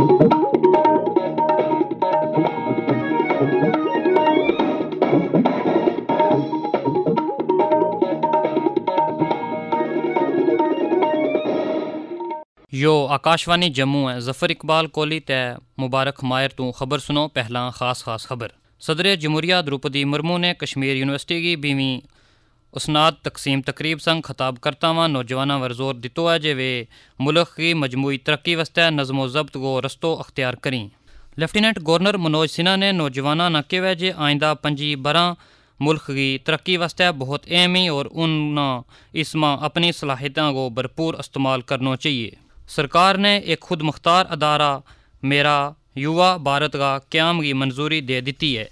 यो आकाशवाणी जम्मू है जफर इकबाल कोहली तय मुबारक मायर तू खबर सुनो पहला खास खास खबर सदर जमहूरिया द्रौपदी मुर्मू ने कश्मीर यूनिवर्सिटी की बीवी उसनाद तकसीम तकरीब संघ खिताब करता हुआ नौजवानों पर जोर दिता है जे वे मुल्क की मजमू तरक्की वस्तै नज़मो जब्त को रस्तो अख्तियार करें लेफ्टिनेंट गवर्नर मनोज सिन्हा ने नौजवानों ने कहा जे आइंदा पंजी बर मुल्क की तरक्की वस्तै बहुत अहम ही और उन्होंने इसमें अपनी सलाहियतों को भरपूर इस्तेमाल करना चाहिए सरकार ने एक खुद मुख्तार अदारा मेरा युवा भारत का क्याम की मंजूरी दे दी है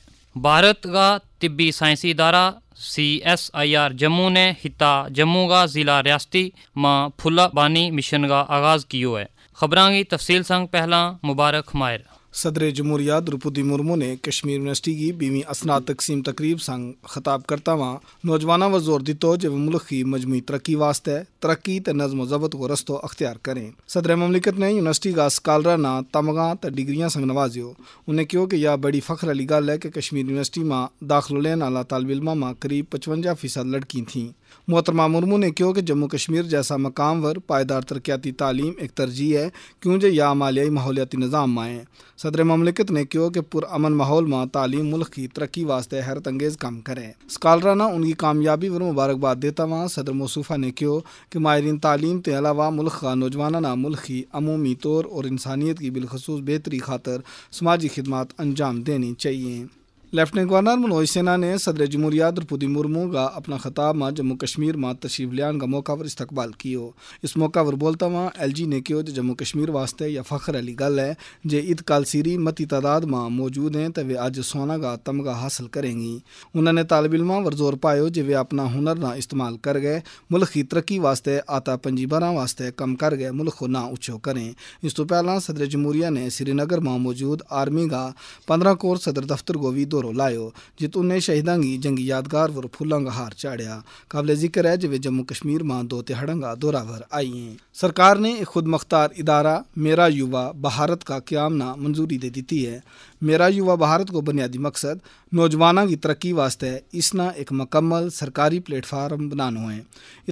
भारत का तिब्बी साइंसी अदारा C S I R Jammu ने हिता जम्मू का ज़िला रियासती मां फुला बानी मिशन का आगाज़ किया है ख़बर की तफसील संग पहला मुबारक मायर सदर जमहूरिया द्रौपदी मुर्मू ने कश्मीर यूनिवर्सिटी की बीवी असनाद तकसीम तकरीब संग खिताब करता हुआ नौजवानों व जोर दिता जो मुल्क की मजमू तरक्की वास्ते तरक्की नजमो जबत को रस्तो अख्तियार करें सदर ममलिकत ने यूनिवर्सिटी का स्कालरा ना तमगा त डिग्रिया संग नवाजियो उन्हें कहो कि यह बड़ी फख्र अली गल है कि कश्मीर यूनिवर्सिटी में दाखिलो लेने वाला तालब इलमा में करीब पचवंजा फीसद लड़की थीं मोहतरमा मुर्मू ने कहो कि जम्मू कश्मीर जैसा मकाम वर पायदार तरक्याती तालीम एक तरजीह है क्योंकि या मालियाई माहौलियाती निज़ाम माए सदर ममलिकत ने कहो कि पुरअमन माहौल माँ तालीम मुल्क की तरक्की वास्ते हैरत अंगेज़ काम करें स्कालराना उनकी कामयाबी पर मुबारकबाद देता वहाँ सदर मौसूफ़ा ने क्यों कि माहरीन तालीम के अलावा मुल्क का नौजवाना मुल्क की अमूमी तौर और इंसानियत की बिलखसूस बेहतरी खातर समाजी खदमात अंजाम देनी चाहिए लेफ्टिनेंट गवर्नर मनोज सिन्हा ने सदर जमहूरिया द्रौपदी मुर्मू का अपना खिताब में जम्मू कश्मीर में तशरीफ लियान का मौका पर इस्तकबाल किया इस मौका पर बोलता हुआ एल जी ने कहो जम्मू कश्मीर वास्ते यह फख्र अली गल है जे इत सीरी मती तादाद में मौजूद हैं तो वे अज सोना का तमगा हासिल करेंगी उन्होंने तालब इलम पर जोर पायो जे वे अपना हुनर ना इस्तेमाल कर गए मुल्क की तरक्की वास्ते आता पंजीबरा वास्ते कम कर गए मुल्क को ना उछो करें इस तू पहला सदर जमहूरिया ने श्रीनगर में मौजूद आर्मी का पंद्रह कोर सदर दफ्तर को भी ढोरो लायो उन्हें शहीदों की जंगी यादगार वर फूलों का हार चाड़िया काबिल जिक्र है जिवे जम्मू कश्मीर मां दो तिहाड़ों का भर आई हैं सरकार ने एक खुद मुख्तार इदारा मेरा युवा भारत का क्याम ना मंजूरी दे दी है मेरा युवा भारत को बुनियादी मकसद नौजवानों की तरक्की वास्ते इसना एक मकम्मल सरकारी प्लेटफार्म बनाना है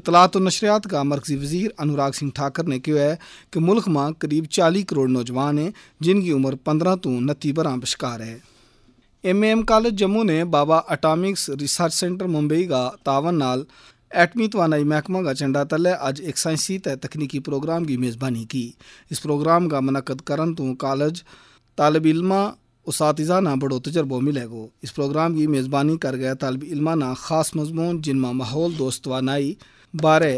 इतलात और नशरियात का मरकजी वजीर अनुराग सिंह ठाकर ने कहा है कि मुल्क में करीब चालीस करोड़ नौजवान हैं जिनकी उम्र पंद्रह तो नती बरह बशकार है एमएएम कॉलेज जम्मू ने Bhabha atomic research centre Mumbai का तावन नाल एटमी तवानाई महकमा का झंडा तले अज एक साइंसी तय तकनीकी प्रोग्राम की मेज़बानी की इस प्रोग्राम का मनकद करन तो कॉलेज तालब इलमा उसातिजा ना बड़ो तजर्बो मिलेगो इस प्रोग्राम की मेज़बानी कर गया तालब इलमा ना खास मजमून जिनमा माहौल दोस्त तवानाई बारे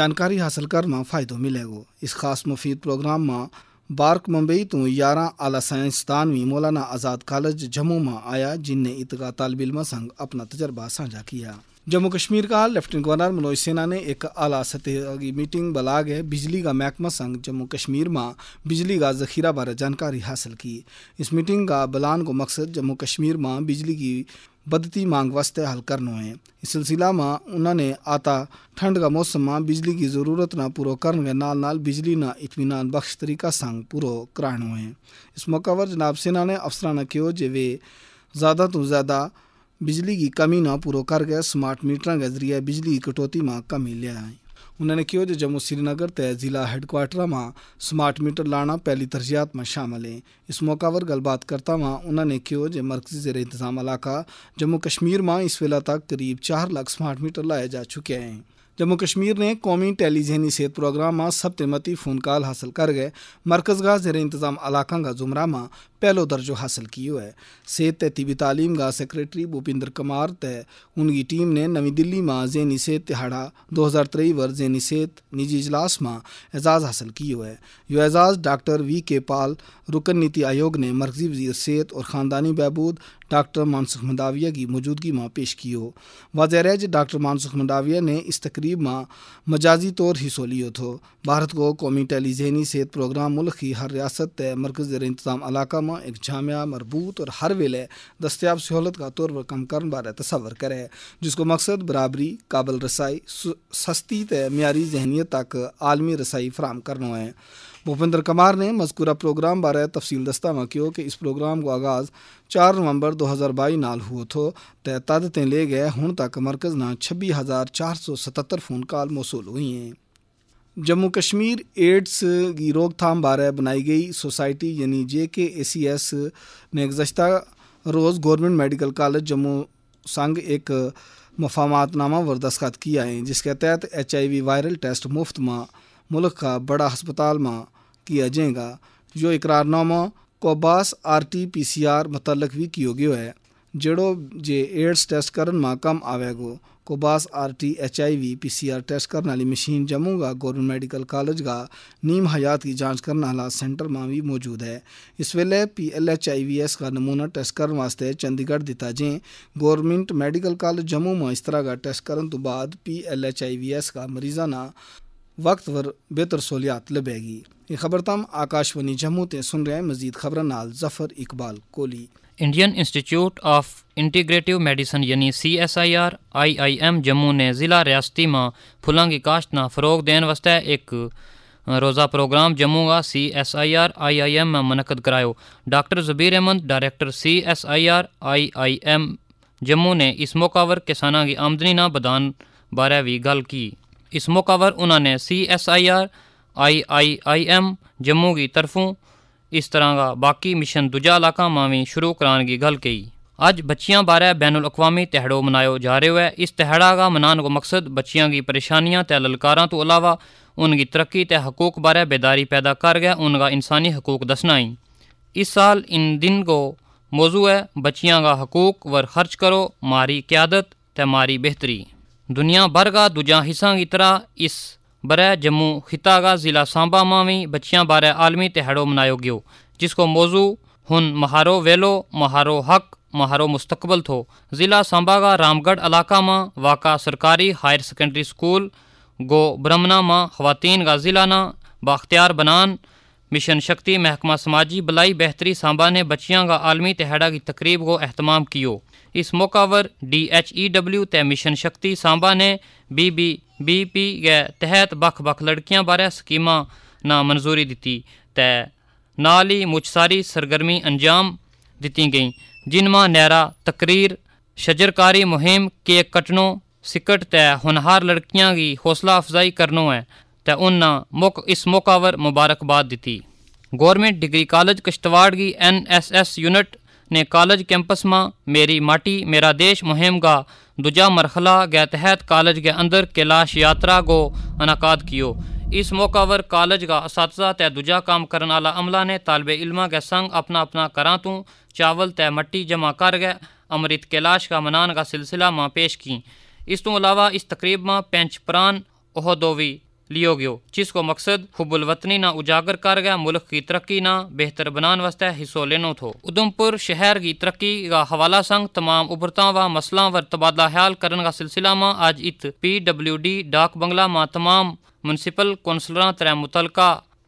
जानकारी हासिल करना फ़ायदो मिलेगो इस खास मुफीद प्रोग्राम में बार्क मुंबई तो यार आला साइंसदानवी मौलाना आज़ाद कॉलेज जम्मू में आया जिनने इतगा तालब इलम संग अपना तजर्बा साझा किया जम्मू कश्मीर का लेफ्टिनेंट गवर्नर मनोज सिन्हा ने एक आला सतह की मीटिंग बुला गए बिजली का महकमा संघ जम्मू कश्मीर में बिजली का जखीरा बारे जानकारी हासिल की इस मीटिंग का बलान को मकसद जम्मू कश्मीर में बिजली की बदती मांग वास्ते हल करना है इस सिलसिला में उन्होंने आता ठंड का मौसम में बिजली की जरूरत ना पूरा करने के नाल नाल बिजली ना इतमान बख्श तरीका संग पूरा कराना है इस मौका पर जनाब सिन्हा ने अफसर ने कहो जे वे ज़्यादा तो ज़्यादा बिजली की कमी ना पूरा करके स्मार्ट मीटर के जरिए बिजली की कटौती में कमी लिया है उन्होंने ઉન્હોને जम्मू श्रीनगर तय ज़िला તે में समार्ट मीटर लाना पहली પહેલી में शामिल है इस मौका पर गलबात करता हुआ उन्होंने कहा जो मरकजी जेर इंतजाम इलाका जम्मू कश्मीर में इस वेला तक करीब चार लाख स्मार्ट मीटर लाए जा चुके हैं जम्मू कश्मीर ने कौमी જમ્મુ કાશ્મીરને કોમી ટેલિઝેની સેત પ્રોગ્રામમાં સપ્તમતી ફોનકાલ હાંસલ जेर इंतजाम इलाकों का जुमरा में पहलो दर्जो हासिल કિયો है सेहत ते तिबी तालीम का सेक्रेटरी भूपिंदर कुमार ते उनकी टीम ने नवी दिल्ली में जैनी सेहत तिहाड़ा दो हज़ार तेई वर जैनी सेहत निजी इजलास में एजाज़ हासिल कियो है यो एजाज़ डॉक्टर वी के पाल रुकन नीति आयोग ने मरकजी वजीर सेहत और ख़ानदानी बहबूद डॉक्टर मानसुख मंडाविया की मौजूदगी में पेश की हो वाजह रहे जो डॉक्टर मानसुख मंडाविया ने इस तकरीब में मजाजी तौर हिस्सो लियो थो भारत को कौमी टेलीजहनी सेहत प्रोग्राम मुल्क की हर रियासत मरकज जर इंतजाम इलाका में एक जामिया मरबूत और हर वेले दस्तियाब सहूलत का तौर पर कम करने बारे तस्वर करे जिसको मकसद बराबरी काबल रसाई सस्ती तय मीरी जहनीत तक आलमी रसाई फराम करना है भूपेंद्र कुमार ने मजकूरा प्रोग्राम बारे तफसील दस्ता में किया कि इस प्रोग्राम को आगाज़ चार नवंबर दो हज़ार बाई नाल हुआ थो ते तादतें ले गए हूँ तक मरकज़ ना छब्बी हज़ार चार सौ सतहत्तर फ़ोन कॉल मौसू हुई हैं जम्मू कश्मीर एड्स की रोकथाम बारे बनाई गई सोसाइटी यानी जे के ए सी एस ने गुज्त रोज़ गवर्नमेंट मेडिकल कॉलेज जम्मू संघ एक मफामातनामा दस्खत किया है जिसके तहत H I V viral test मुफ्त में मुल्क का बड़ा हस्पताल में किया जाएगा जो इकरारनामा Cobas R T P C R मुतलक भी कियो गयो है जड़ो जे एड्स टेस्ट करन में कम आवेगो Cobas R T H I V P C R test करने वाली मशीन जम्मू का गवर्नमेंट मेडिकल कॉलेज का नीम हयात की जांच करने वाला सेंटर में भी मौजूद है इस वेले P L H I V S का नमूना टेस्ट करने वास्ते चंडीगढ़ दिता जाए गौरमेंट मेडिकल कॉलेज जम्मू में इस तरह का टेस्ट करने तो बाद P L H I V S का मरीजा ना वक्त वर बेहतर सहूलियात लभेगी ये खबर तम आकाशवाणी जम्मू ते सुन रहे हैं मजीद खबर नाल Zafar Iqbal Kohli Indian institute of integrative medicine यानी C S I R I I M Jammu ने ज़िला रियासती में फुलों की काश्त न फ़रोग देने वास्ते एक रोज़ा प्रोग्राम जम्मू का C S I R I I M में मनकद करायो doctor Jabir Ahmed director C S I R I I M Jammu ने इस मौका पर किसानों की आमदनी न बदान बारे भी गल की इस मौका पर उन्होंने C S I R I I I M Jammu की तरफों इस तरह का बाकी मिशन दूजा इलाका मावी शुरू कराने की गल कही अज बच्चिया बारे बैन अवी तहड़ो मनायो जा रो है इस तहड़ा का मनाने का मकसद बच्चिया की परेशानियां तय ललकारा तो अलावा उनकी तरक्की तय हकूक बारे बेदारी पैदा कर गया उनका इंसानी हकूक दसना ही इस साल इन दिन को मौजू है बच्चिया का हकूक वर खर्च करो मारी क्यादत त मारी बेहतरी दुनिया भर का दूजा हिस्सा की तरह इस बरए जम्मू खिता का ज़िला सांबा मां भी बच्चियां बारे आलमी तिहाड़ो मनायो गयो जिसको मौजू हुन महारो वेलो महारो हक़ महारो मुस्तकबल थो ज़िला सांबा का रामगढ़ इलाका मां वाक़ा सरकारी higher secondary school Gho Brahmana मां ख़वातीन का ज़िला ना बाख्तियार बनान मिशन शक्ति महकमा समाजी भलाई बेहतरी सांबा ने बच्चियां का आलमी तिहाड़ा की तकरीब को अहतमाम कियो इस मौका पर डी एच ई डबल्यू ते मिशन शक्ति सांबा ने बी बी बी पी के तहत बख बख लड़कियां बारे स्कीमां ना मंजूरी दी ते नाल ही मुझ सारी सरगर्मी अंजाम ਦਿੱਤੀਆਂ ਗਈਆਂ ਜਿਨ੍ਹਾਂ ਨਹਿਰਾ ਤਕਰੀਰ ਸ਼ਜਰਕਾਰੀ ਮੁਹਿੰਮ ਕੇਕ ਕਟਣੋ ਸਿਕਟ ਤੇ ਹੁਨਹਾਰ ਲੜਕੀਆਂ ਦੀ ਹੌਸਲਾ ਅਫਜ਼ਾਈ ਕਰਨੋ ਹੈ તેઓના મુખ ઇસ મકાવર મુબારકબાદ દીતી ગવર્મેન્ટ ડિગ્રી કોલેજ કश्तवाडની એનએસએસ યુનિટ ને કોલેજ કેમ્પસ માં મેરી માટી મેરા દેશ મહોમગા દુજા મરખલા ગય તહેત કોલેજ કે અંદર કિલાશ યાત્રા ગો અનકાદ કિયો ઇસ મકાવર કોલેજ કા અસતઝા તહે દુજા કામ કરન આલા અમલાને તાલબે ઇલમા કે સંગ અપના અપના કરાતું ચાવલ ત મટી જમા કર ગે અમૃત કિલાશ કા મનાન કા સિલ્સલા માં پیش કી ઇસ તો અલાવા ઇસ તકરીબ માં પંચપ્રાન ઓહો દોવી लियो गयो जिसको मकसद वतनी ना उजागर कर गया मुल्क की तरक्की ना बेहतर बनान वास्ते हिस्सो लेनो थो उधमपुर शहर की तरक्की का हवाला संग तमाम उभरता व मसलों व तबादला ख्याल करने का सिलसिला में आज इत पी डब्ल्यू डी डाक बंगला माँ तमाम म्यूनसिपल कौंसलर त्रै मुतल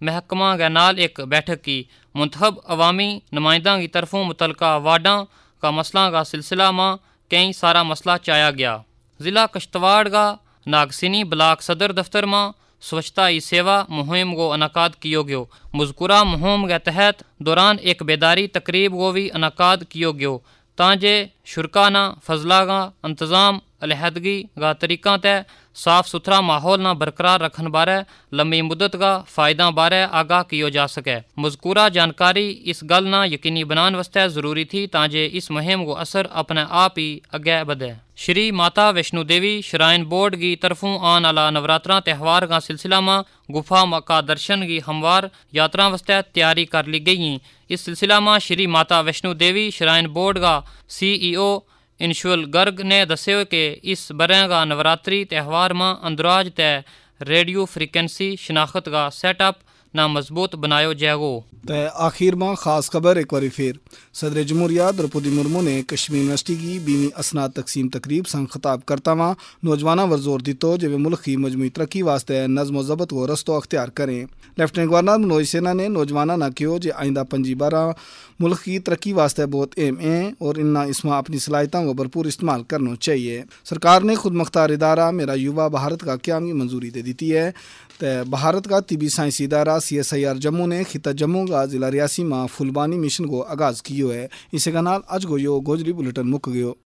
महकमा के नाल एक बैठक की मुंतब अवामी नुमाइंदा की तरफों मुतल वार्डा का मसलों का सिलसिला में कई सारा मसला चाया गया ज़िला कश्तवाड़ का नागसिनी ब्लाक सदर दफ्तर में स्वच्छता ई सेवा मुहिम को अनाकाद किया गयो मुजकुरा मुहिम के तहत दौरान एक बेदारी तकरीब को भी अनाकाद किया गयो ताजे शुरकाना फजला का इंतज़ाम अलहदगी का तरीक़ा तय साफ़ सुथरा माहौल ना बरकरार रखने बारे लंबी मुद्दत का फ़ायदा बारे आगाह किया जा सके मजकूरा जानकारी इस गल ना यकीनी बनाने वास्ते ज़रूरी थी ताजे इस मुहिम को असर अपने आप ही अगे बदे श्री माता वैष्णो देवी श्राइन बोर्ड की तरफों आन आला नवरात्रा त्यौहार का सिलसिला में गुफा मक्का दर्शन की हमवार यात्रा वस्ते तैयारी कर ली गई इस सिलसिला में श्री माता वैष्णो देवी श्राइन बोर्ड का सीईओ e इंशुअल गर्ग ने दस कि इस बरें का नवरात्रि त्यौहार में अंदराज तय रेडियो फ्रीकेंसी शनाख्त का सेटअप ना मजबूत बनायो जाएगो त आखिर मां ख़ासि ख़बर एक बारी फिर सदर जमहूरिया द्रौपदी मुर्मू ने कश्मीर यूनिवर्सिटी की बीवी असनाद तकसीम तकरीब से खिताब करता हुआ नौजवाना पर जोर दितो जे वे मुल्क की मजमू तरक्की वास्ते नज़म ज़बत वो रस्तो अख्तियार करें लेफ्टिनेंट गवर्नर मनोज सिन्हा ने नौजवाना ने कहा जे आइंदा पंजी बारह मुल्क की तरक्की वास्ते बहुत अहम है और इन्ना इसमें अपनी सलाहितों को भरपूर इस्तेमाल करना चाहिए सरकार ने खुद मुख्तार इदारा मेरा युवा भारत का क्या मंजूरी दे दी है ते भारत का तिबी साइंस इदारा C S I R Jammu ने खिता जम्मू का जिला रियासी में फुलबानी मिशन को आगाज किया है इसे का नाल अज गो यो गोजरी बुलेटिन मुक गयो